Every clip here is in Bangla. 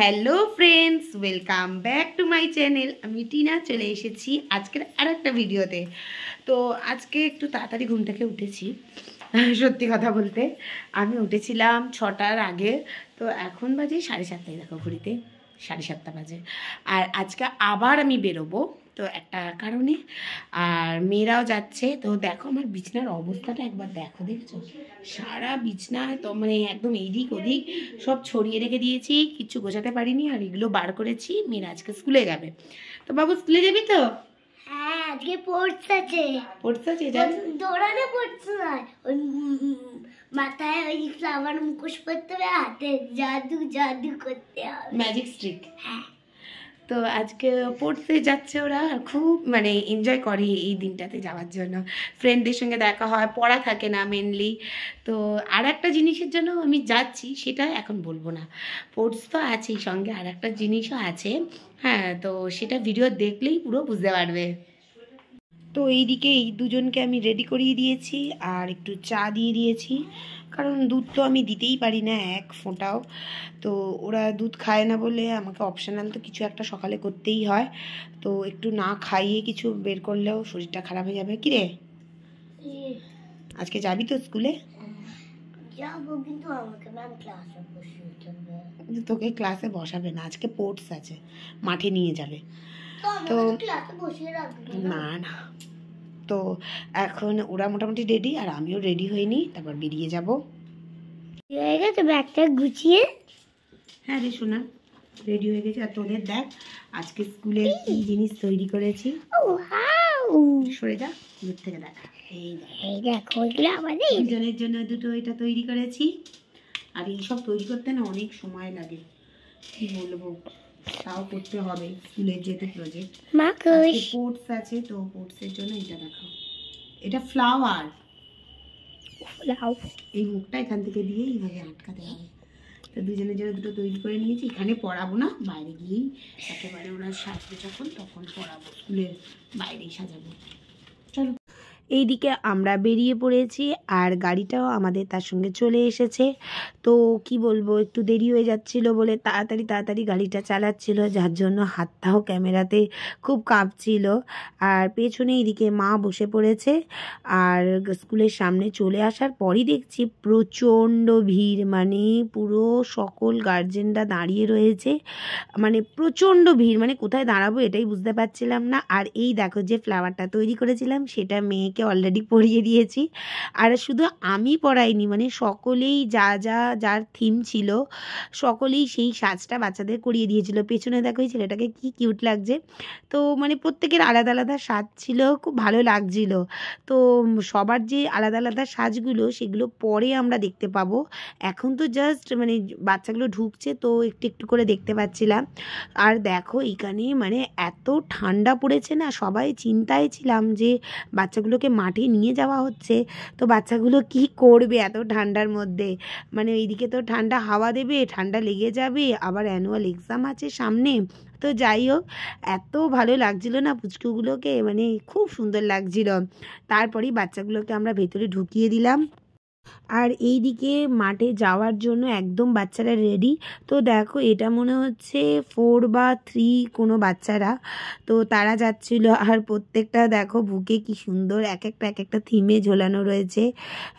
Hello friends welcome back to my channel আমি টিনা চলে এসেছি আজকের আর একটা ভিডিওতে তো আজকে একটু তাড়াতাড়ি ঘুম থেকে উঠেছি সত্যি কথা বলতে আমি উঠেছিলাম ছটার আগে তো এখন বাজে সাড়ে সাতটায় দেখো ঘুরিতে সাড়ে সাতটা বাজে আর আজকে আবার আমি বেরোবো তো একটা কারণে আর মেয়েরাও যাচ্ছে তো দেখো আমার বিছনার অবস্থাটা একবার দেখো দেখছো সারা বিছনা তো মানে একদম এদিক ওদিক সব ছড়িয়ে রেখে দিয়েছি কিছু গোছাতে পারিনি আর এগুলো বার করেছি মেয়েরা আজকে স্কুলে যাবে তো বাবু স্কুলে যাবি তো হ্যাঁ আজকে দৌড়ানো পড়ছে ওই মাথায় মুখোশ পরতে হবে হাতে জাদু জাদু করতে হবে ম্যাজিক স্ট্রিক হ্যাঁ তো আজকে পড়তে যাচ্ছে ওরা আর খুব মানে এনজয় করে এই দিনটাতে যাওয়ার জন্য ফ্রেন্ডদের সঙ্গে দেখা হয় পড়া থাকে না মেনলি তো আর একটা জিনিসের জন্য আমি যাচ্ছি সেটা এখন বলবো না স্পোর্টস তো আছেই সঙ্গে আর একটা জিনিসও আছে হ্যাঁ তো সেটা ভিডিও দেখলেই পুরো বুঝতে পারবে তো দিকে এই দুজনকে আমি রেডি করিয়ে দিয়েছি আর একটু চা দিয়ে দিয়েছি কারণ দুধ তো আমি দিতেই পারি না এক ফোঁটাও তো ওরা দুধ খায় না বলে আমাকে অপশানাল তো কিছু একটা সকালে করতেই হয় তো একটু না খাইয়ে কিছু বের করলেও শরীরটা খারাপ হয়ে যাবে কি রে আজকে যাবি তো স্কুলে তোকে ক্লাসে বসাবে না আজকে পোর্টস আছে মাঠে নিয়ে যাবে তো না না তো এখন ওরা মোটামুটি রেডি আর আমিও রেডি হইনি তারপর বেরিয়ে যাবো ব্যাগটা গুছিয়ে হ্যাঁ রে শোনা রেডি হয়ে গেছে আর তোদের দেখ আজকে স্কুলে কি জিনিস তৈরি করেছি সরে যা দূর থেকে দেখা দুজনের জন্য দুটো এটা তৈরি করেছি আর এইসব তৈরি করতে না অনেক সময় লাগে কি বলবো তাও করতে হবে স্কুলের যেহেতু প্রজেক্ট পোর্টস আছে তো পোর্টসের জন্য এটা দেখাও এটা ফ্লাওয়ার এই মুখটা এখান থেকে দিয়ে এইভাবে আটকাতে হবে তো দুজনের জন্য দুটো তৈরি করে নিয়েছি এখানে পড়াবো না বাইরে গিয়েই একেবারে ওরা সাজবে যখন তখন পড়াবো স্কুলের বাইরেই সাজাবো চলো এইদিকে আমরা বেরিয়ে পড়েছি আর গাড়িটাও আমাদের তার সঙ্গে চলে এসেছে তো কি বলবো একটু দেরি হয়ে যাচ্ছিল বলে তাড়াতাড়ি তাড়াতাড়ি গাড়িটা চালাচ্ছিল যার জন্য হাতটাও ক্যামেরাতে খুব কাঁপছিল আর পেছনে এইদিকে মা বসে পড়েছে আর স্কুলের সামনে চলে আসার পরই দেখছি প্রচণ্ড ভিড় মানে পুরো সকল গার্জেনরা দাঁড়িয়ে রয়েছে মানে প্রচণ্ড ভিড় মানে কোথায় দাঁড়াবো এটাই বুঝতে পারছিলাম না আর এই দেখো যে ফ্লাওয়ারটা তৈরি করেছিলাম সেটা মেয়ে সবাইকে অলরেডি পড়িয়ে দিয়েছি আর শুধু আমি পড়াইনি মানে সকলেই যা যা যার থিম ছিল সকলেই সেই সাজটা বাচ্চাদের করিয়ে দিয়েছিল পেছনে দেখো এই ছেলেটাকে কি কিউট লাগছে তো মানে প্রত্যেকের আলাদা আলাদা সাজ ছিল খুব ভালো লাগছিল তো সবার যে আলাদা আলাদা সাজগুলো সেগুলো পরে আমরা দেখতে পাবো এখন তো জাস্ট মানে বাচ্চাগুলো ঢুকছে তো একটু একটু করে দেখতে পাচ্ছিলাম আর দেখো এখানে মানে এত ঠান্ডা পড়েছে না সবাই চিন্তায় ছিলাম যে বাচ্চাগুলোকে বাচ্চাগুলোকে মাঠে নিয়ে যাওয়া হচ্ছে তো বাচ্চাগুলো কি করবে এত ঠান্ডার মধ্যে মানে ওইদিকে তো ঠান্ডা হাওয়া দেবে ঠান্ডা লেগে যাবে আবার অ্যানুয়াল এক্সাম আছে সামনে তো যাই হোক এত ভালো লাগছিল না পুচকুগুলোকে মানে খুব সুন্দর লাগছিল তারপরেই বাচ্চাগুলোকে আমরা ভেতরে ঢুকিয়ে দিলাম আর এই দিকে মাঠে যাওয়ার জন্য একদম বাচ্চারা রেডি তো দেখো এটা মনে হচ্ছে ফোর বা থ্রি কোনো বাচ্চারা তো তারা যাচ্ছিল আর প্রত্যেকটা দেখো বুকে কি সুন্দর এক একটা এক একটা থিমে ঝোলানো রয়েছে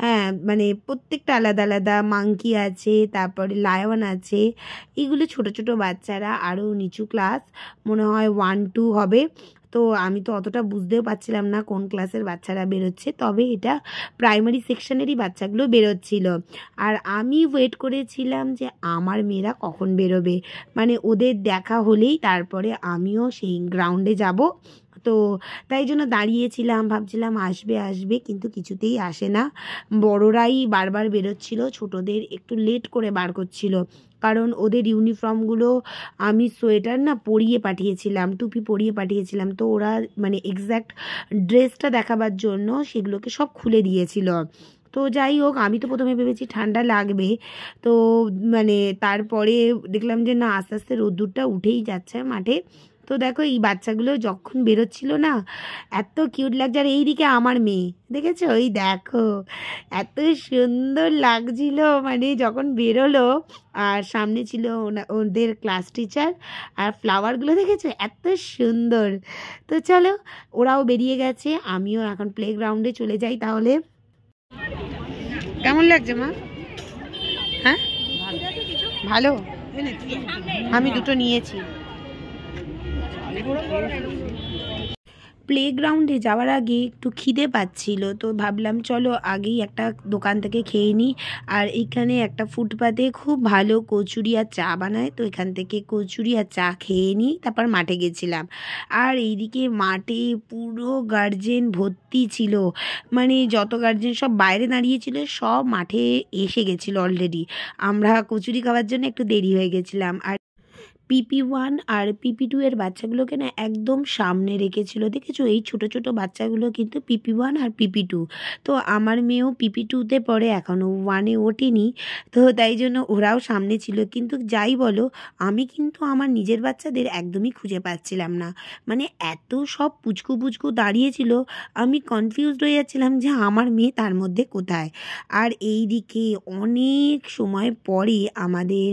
হ্যাঁ মানে প্রত্যেকটা আলাদা আলাদা মাংকি আছে তারপরে লায়ন আছে এগুলো ছোট ছোট বাচ্চারা আরও নিচু ক্লাস মনে হয় ওয়ান টু হবে তো আমি তো অতটা বুঝতেও পারছিলাম না কোন ক্লাসের বাচ্চারা বেরোচ্ছে তবে এটা প্রাইমারি সেকশনেরই বাচ্চাগুলো বেরোচ্ছিল আর আমি ওয়েট করেছিলাম যে আমার মেয়েরা কখন বেরোবে মানে ওদের দেখা হলেই তারপরে আমিও সেই গ্রাউন্ডে যাব তো তাই জন্য দাঁড়িয়েছিলাম ভাবছিলাম আসবে আসবে কিন্তু কিছুতেই আসে না বড়রাই বারবার বেরোচ্ছিল ছোটদের একটু লেট করে বার করছিল কারণ ওদের ইউনিফর্মগুলো আমি সোয়েটার না পরিয়ে পাঠিয়েছিলাম টুপি পরিয়ে পাঠিয়েছিলাম তো ওরা মানে এক্স্যাক্ট ড্রেসটা দেখাবার জন্য সেগুলোকে সব খুলে দিয়েছিল তো যাই হোক আমি তো প্রথমে ভেবেছি ঠান্ডা লাগবে তো মানে তারপরে দেখলাম যে না আস্তে আস্তে রোদ্দুরটা উঠেই যাচ্ছে মাঠে তো দেখো এই বাচ্চাগুলো যখন বেরোচ্ছিল না এত কিউট লাগছে আর এইদিকে আমার মেয়ে দেখেছো ওই দেখো এত সুন্দর লাগছিল মানে যখন বেরোলো আর সামনে ছিল ওদের ক্লাস টিচার আর ফ্লাওয়ারগুলো দেখেছো এত সুন্দর তো চলো ওরাও বেরিয়ে গেছে আমিও এখন প্লেগ্রাউন্ডে চলে যাই তাহলে কেমন লাগছে মা হ্যাঁ ভালো আমি দুটো নিয়েছি প্লেগ্রাউন্ডে যাওয়ার আগে একটু খিদে পাচ্ছিল তো ভাবলাম চলো আগেই একটা দোকান থেকে খেয়ে নিই আর এখানে একটা ফুটপাতে খুব ভালো কচুরি আর চা বানায় তো এখান থেকে কচুরি আর চা খেয়ে নিই তারপর মাঠে গেছিলাম আর এইদিকে মাঠে পুরো গার্জেন ভর্তি ছিল মানে যত গার্জেন সব বাইরে দাঁড়িয়েছিল সব মাঠে এসে গেছিলো অলরেডি আমরা কচুরি খাওয়ার জন্য একটু দেরি হয়ে গেছিলাম আর পিপি ওয়ান আর পিপি টু এর বাচ্চাগুলোকে না একদম সামনে রেখেছিল দেখেছো এই ছোট ছোট বাচ্চাগুলো কিন্তু পিপি ওয়ান আর পিপি টু তো আমার মেয়েও পিপি টুতে পড়ে এখনও ওয়ানে ওঠেনি তো তাই জন্য ওরাও সামনে ছিল কিন্তু যাই বলো আমি কিন্তু আমার নিজের বাচ্চাদের একদমই খুঁজে পাচ্ছিলাম না মানে এত সব পুচকু পুচকু দাঁড়িয়েছিল আমি কনফিউজড হয়ে যাচ্ছিলাম যে আমার মেয়ে তার মধ্যে কোথায় আর এই দিকে অনেক সময় পরে আমাদের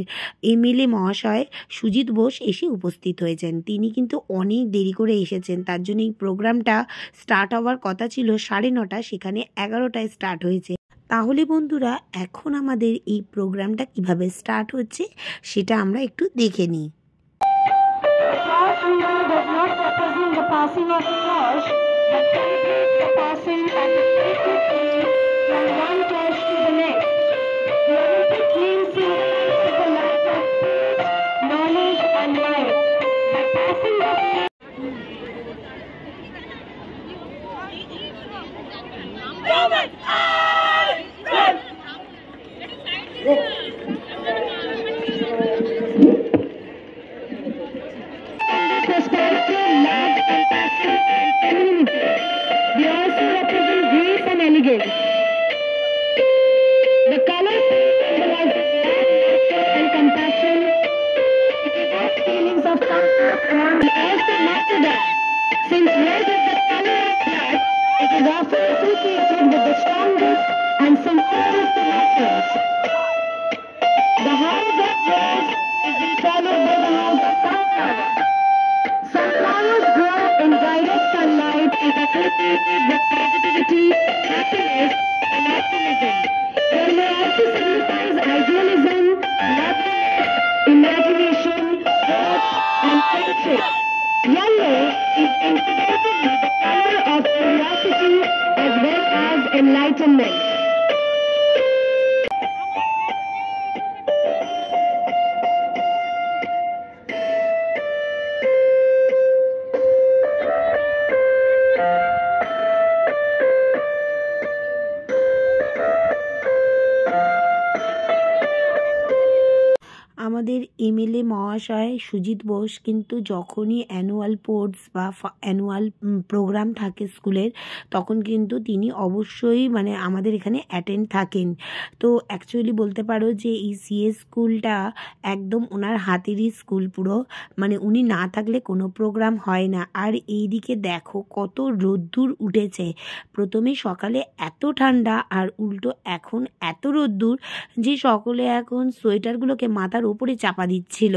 এমএলএ মহাশয় সুজিত অজিত বোস এসে উপস্থিত হয়েছেন তিনি কিন্তু অনেক দেরি করে এসেছেন তার জন্য এই প্রোগ্রামটা স্টার্ট হওয়ার কথা ছিল সাড়ে নটা সেখানে এগারোটায় স্টার্ট হয়েছে তাহলে বন্ধুরা এখন আমাদের এই প্রোগ্রামটা কিভাবে স্টার্ট হচ্ছে সেটা আমরা একটু দেখে নিই passing at the one to the next. মহাশয় সুজিত বোস কিন্তু যখনই অ্যানুয়াল পোর্টস বা অ্যানুয়াল প্রোগ্রাম থাকে স্কুলের তখন কিন্তু তিনি অবশ্যই মানে আমাদের এখানে অ্যাটেন্ড থাকেন তো অ্যাকচুয়ালি বলতে পারো যে এই সিএস স্কুলটা একদম ওনার হাতেরই স্কুল পুরো মানে উনি না থাকলে কোনো প্রোগ্রাম হয় না আর এই দিকে দেখো কত রোদ্দুর উঠেছে প্রথমে সকালে এত ঠান্ডা আর উল্টো এখন এত রোদ্দুর যে সকলে এখন সোয়েটারগুলোকে মাথার উপরে চাপা দিচ্ছিল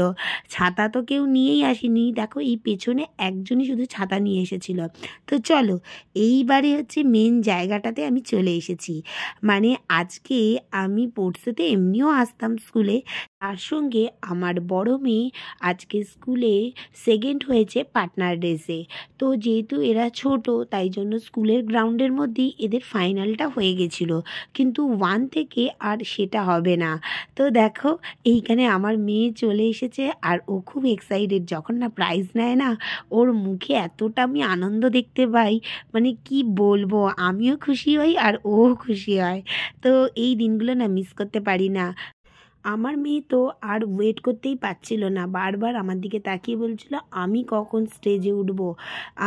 ছাতা তো কেউ নিয়েই আসেনি দেখো এই পেছনে একজনই শুধু ছাতা নিয়ে এসেছিল তো চলো এইবারে হচ্ছে মেন জায়গাটাতে আমি চলে এসেছি মানে আজকে আমি পড়তেতে এমনিও আসতাম স্কুলে তার সঙ্গে আমার বড় মেয়ে আজকে স্কুলে সেকেন্ড হয়েছে পার্টনার ডেসে তো যেহেতু এরা ছোট তাই জন্য স্কুলের গ্রাউন্ডের মধ্যেই এদের ফাইনালটা হয়ে গেছিল কিন্তু ওয়ান থেকে আর সেটা হবে না তো দেখো এইখানে আমার মেয়ে চলে এসেছে আর ও খুব এক্সাইটেড যখন না প্রাইজ নেয় না ওর মুখে এতটা আমি আনন্দ দেখতে পাই মানে কি বলবো আমিও খুশি হই আর ও খুশি হয় তো এই দিনগুলো না মিস করতে পারি না আমার মেয়ে তো আর ওয়েট করতেই পারছিল না বারবার আমার দিকে তাকিয়ে বলছিল আমি কখন স্টেজে উঠব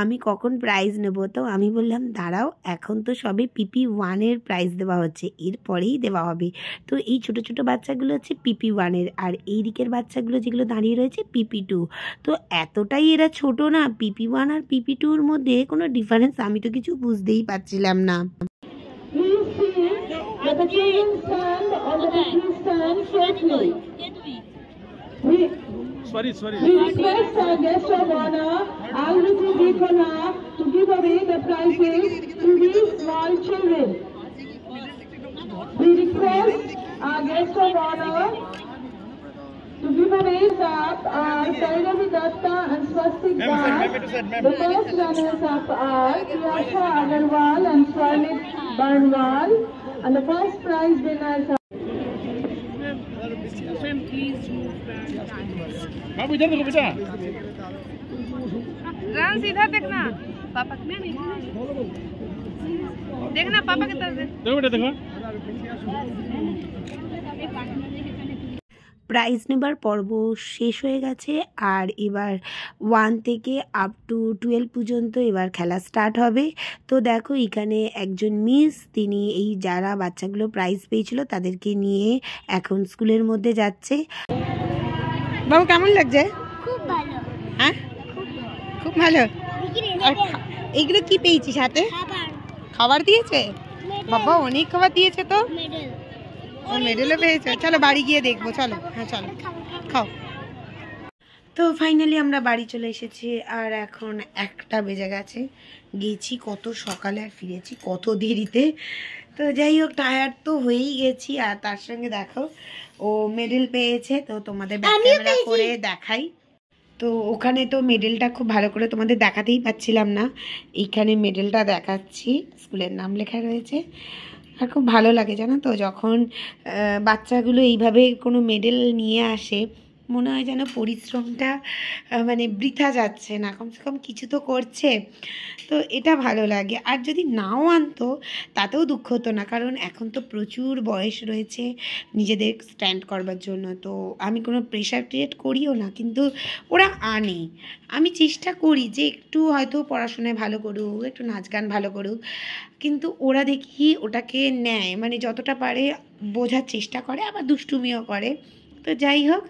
আমি কখন প্রাইজ নেব তো আমি বললাম দাঁড়াও এখন তো সবে পিপি ওয়ানের প্রাইজ দেওয়া হচ্ছে এরপরেই দেওয়া হবে তো এই ছোট ছোট বাচ্চাগুলো হচ্ছে পিপি ওয়ানের আর এই দিকের বাচ্চাগুলো যেগুলো দাঁড়িয়ে রয়েছে পিপি টু তো এতটাই এরা ছোট না পিপি ওয়ান আর পিপি টুর মধ্যে কোনো ডিফারেন্স আমি তো কিছু বুঝতেই পারছিলাম না Let the children stand let the trees stand straightly. We, sorry, sorry. We request our guest of honor, Alvito Dikona, to give away the prizes to these small children. We request our guest of honor to give away the uh, Sairavi Datta and Swastik The first runners up are Priyasha Agarwal and Swanit Barnwal. And the first prize winners are... बाबू इधर देखो बेटा रन सीधा देखना पापा नहीं देखना पापा की तरफ देखो बेटा देखो প্রাইজ নেবার পর্ব শেষ হয়ে গেছে আর এবার ওয়ান থেকে আপ টু টুয়েলভ পর্যন্ত এবার খেলা স্টার্ট হবে তো দেখো এখানে একজন মিস তিনি এই যারা বাচ্চাগুলো প্রাইজ পেয়েছিল তাদেরকে নিয়ে এখন স্কুলের মধ্যে যাচ্ছে বাবু কেমন লাগছে খুব ভালো হ্যাঁ খুব ভালো আর কি পেয়েছিস হাতে খাবার দিয়েছে বাবা অনেক খাবার দিয়েছে তো মেডেল মেডেলও পেয়েছে চলো বাড়ি গিয়ে দেখবো চলো হ্যাঁ চলো খাও তো ফাইনালি আমরা বাড়ি চলে এসেছি আর এখন একটা বেজে গেছে গেছি কত সকালে আর ফিরেছি কত দেরিতে তো যাই হোক টায়ার তো হয়েই গেছি আর তার সঙ্গে দেখো ও মেডেল পেয়েছে তো তোমাদের ক্যামেরা করে দেখাই তো ওখানে তো মেডেলটা খুব ভালো করে তোমাদের দেখাতেই পাচ্ছিলাম না এখানে মেডেলটা দেখাচ্ছি স্কুলের নাম লেখা রয়েছে আর খুব ভালো লাগে জানো তো যখন বাচ্চাগুলো এইভাবে কোনো মেডেল নিয়ে আসে মনে হয় যেন পরিশ্রমটা মানে বৃথা যাচ্ছে না কমসে কম কিছু তো করছে তো এটা ভালো লাগে আর যদি নাও আনতো তাতেও দুঃখ হতো না কারণ এখন তো প্রচুর বয়স রয়েছে নিজেদের স্ট্যান্ড করবার জন্য তো আমি কোনো প্রেশার ক্রিয়েট করিও না কিন্তু ওরা আনে আমি চেষ্টা করি যে একটু হয়তো পড়াশোনায় ভালো করুক একটু নাচ গান ভালো করুক কিন্তু ওরা দেখি ওটাকে নেয় মানে যতটা পারে বোঝার চেষ্টা করে আবার দুষ্টুমিও করে তো যাই হোক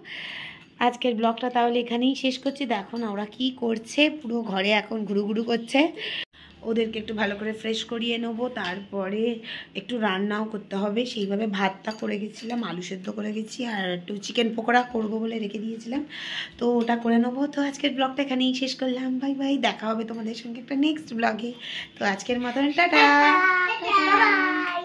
আজকের ব্লগটা তাহলে এখানেই শেষ করছি দেখো না ওরা কি করছে পুরো ঘরে এখন ঘুরু ঘুরু করছে ওদেরকে একটু ভালো করে ফ্রেশ করিয়ে নেবো তারপরে একটু রান্নাও করতে হবে সেইভাবে ভাতটা করে গেছিলাম আলু সেদ্ধ করে গেছি আর একটু চিকেন পকোড়া করব বলে রেখে দিয়েছিলাম তো ওটা করে নেবো তো আজকের ব্লগটা এখানেই শেষ করলাম ভাই ভাই দেখা হবে তোমাদের সঙ্গে একটা নেক্সট ব্লগে তো আজকের মতন টাটা